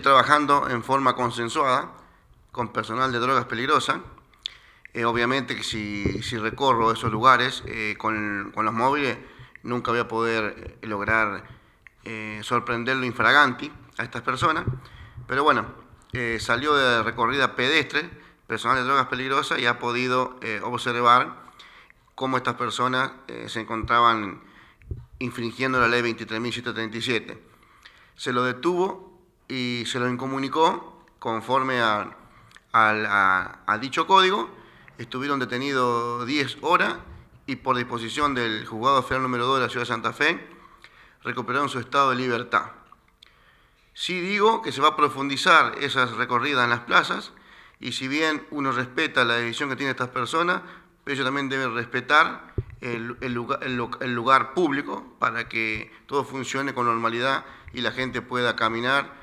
trabajando en forma consensuada con personal de drogas peligrosas. Eh, obviamente que si, recorro esos lugares eh, con, los móviles, nunca voy a poder eh, lograr sorprenderlo infraganti a estas personas. Pero bueno, salió de recorrida pedestre, personal de drogas peligrosas, y ha podido observar cómo estas personas se encontraban infringiendo la ley 23.737. Se lo detuvo y se lo incomunicó conforme a, dicho código. Estuvieron detenidos 10 horas y por disposición del juzgado federal número 2 de la ciudad de Santa Fe, recuperaron su estado de libertad. Sí digo que se va a profundizar esas recorridas en las plazas y si bien uno respeta la decisión que tienen estas personas, ellos también deben respetar el, lugar, el, lugar, público para que todo funcione con normalidad y la gente pueda caminar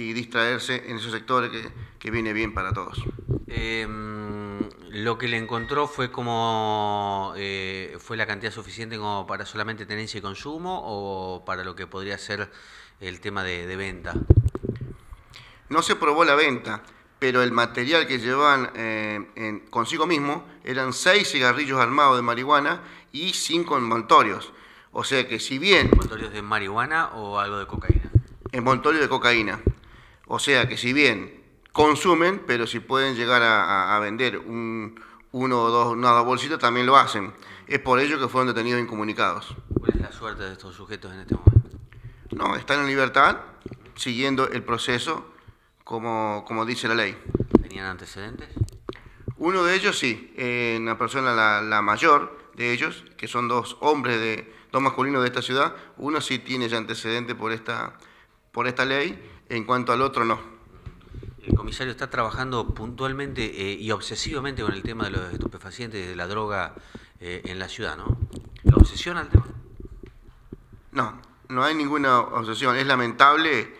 y distraerse en esos sectores que, viene bien para todos. Em, lo que le encontró fue como eh, fue la cantidad suficiente como para solamente tenencia y consumo o para lo que podría ser el tema de, venta. No se probó la venta, pero el material que llevaban eh, en, consigo mismo eran seis cigarrillos armados de marihuana y cinco envoltorios. O sea que si bien... ¿Envoltorios de marihuana o algo de cocaína? Envoltorio de cocaína. O sea que si bien consumen, pero si pueden llegar a, vender un, uno o dos, dos bolsitas, también lo hacen. Es por ello que fueron detenidos e incomunicados. ¿Cuál es la suerte de estos sujetos en este momento? No, están en libertad, siguiendo el proceso como, como dice la ley. ¿Tenían antecedentes? Uno de ellos sí, La eh, una persona la, mayor de ellos, que son dos hombres, de dos masculinos de esta ciudad, uno sí tiene ya antecedentes por esta por esta ley, en cuanto al otro no. El comisario está trabajando puntualmente eh, y obsesivamente con el tema de los estupefacientes de la droga eh, en la ciudad, ¿no? ¿La obsesión al tema? No, no hay ninguna obsesión. Es lamentable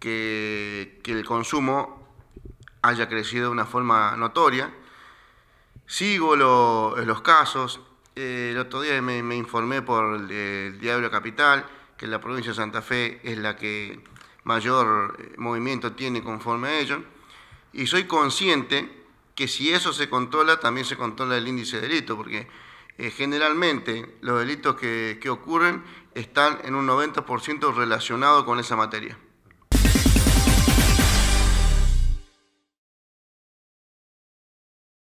que, el consumo haya crecido de una forma notoria. Sigo los casos. el otro día me, informé por el, Diablo Capital que la provincia de Santa Fe es la que mayor eh, movimiento tiene conforme a ello. Y soy consciente que si eso se controla, también se controla el índice de delito, porque eh, generalmente los delitos que, que ocurren están en un 90% relacionados con esa materia.